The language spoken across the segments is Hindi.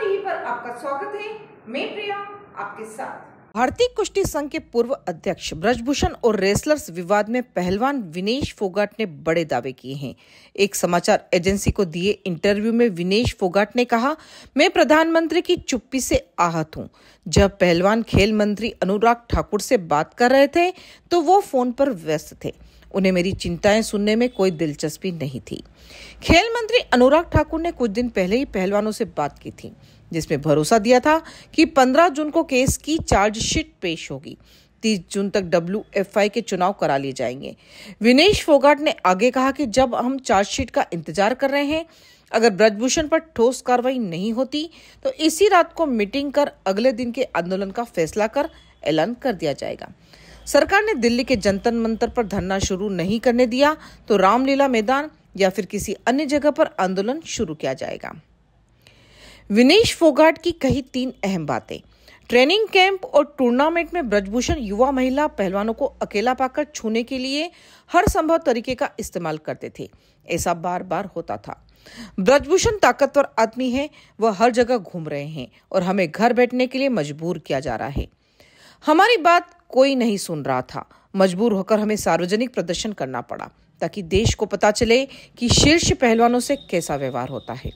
टीवी पर आपका स्वागत है मैं प्रिया आपके साथ भारतीय कुश्ती संघ के पूर्व अध्यक्ष ब्रजभूषण और रेसलर्स विवाद में पहलवान विनेश फोगाट ने बड़े दावे किए हैं एक समाचार एजेंसी को दिए इंटरव्यू में विनेश फोगाट ने कहा मैं प्रधानमंत्री की चुप्पी से आहत हूं जब पहलवान खेल मंत्री अनुराग ठाकुर से बात कर रहे थे तो वो फोन पर व्यस्त थे उन्हें मेरी चिंताएं सुनने में कोई दिलचस्पी नहीं थी खेल मंत्री अनुराग ठाकुर ने कुछ दिन पहले ही पहलवानों से बात की थी जिसमें भरोसा दिया था कि 15 जून को केस की चार्जशीट पेश होगी 30 जून तक डब्ल्यू के चुनाव करा लिए जाएंगे विनेश फोगाट ने आगे कहा कि जब हम चार्जशीट का इंतजार कर रहे हैं अगर ब्रजभूषण पर ठोस कार्रवाई नहीं होती तो इसी रात को मीटिंग कर अगले दिन के आंदोलन का फैसला कर ऐलान कर दिया जाएगा सरकार ने दिल्ली के जंतर मंतर पर धरना शुरू नहीं करने दिया तो रामलीला मैदान या फिर किसी अन्य जगह पर आंदोलन शुरू किया जाएगा विनेश फोगाट की कही तीन अहम बातें ट्रेनिंग कैंप और टूर्नामेंट में ब्रजभूषण युवा महिला पहलवानों को अकेला पाकर छूने के लिए हर संभव तरीके का इस्तेमाल करते थे ऐसा बार बार होता था ब्रजभूषण ताकतवर आदमी है वह हर जगह घूम रहे हैं और हमें घर बैठने के लिए मजबूर किया जा रहा है हमारी बात कोई नहीं सुन रहा था मजबूर होकर हमें सार्वजनिक प्रदर्शन करना पड़ा ताकि देश को पता चले कि शीर्ष पहलवानों से कैसा व्यवहार होता है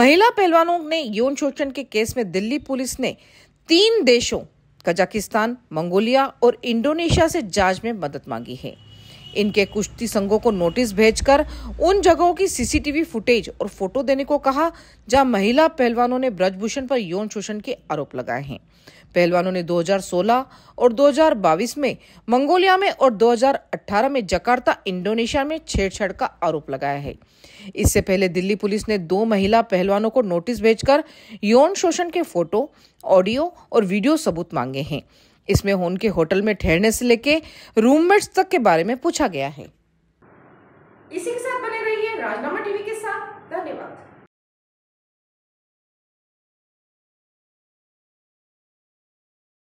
महिला पहलवानों ने यौन शोषण के केस में दिल्ली पुलिस ने तीन देशों कजाकिस्तान मंगोलिया और इंडोनेशिया से जांच में मदद मांगी है इनके कुश्ती संघों को नोटिस भेजकर उन जगहों की सीसीटीवी फुटेज और फोटो देने को कहा जहां महिला पहलवानों ने ब्रजभूषण पर यौन शोषण के आरोप लगाए हैं पहलवानों ने 2016 और 2022 में मंगोलिया में और 2018 में जकार्ता इंडोनेशिया में छेड़छाड़ का आरोप लगाया है इससे पहले दिल्ली पुलिस ने दो महिला पहलवानों को नोटिस भेजकर यौन शोषण के फोटो ऑडियो और वीडियो सबूत मांगे हैं इसमें उनके होटल में ठहरने से लेके रूममेट्स तक के बारे में पूछा गया है इसी के साथ बने रहिए राजनामा टीवी के साथ धन्यवाद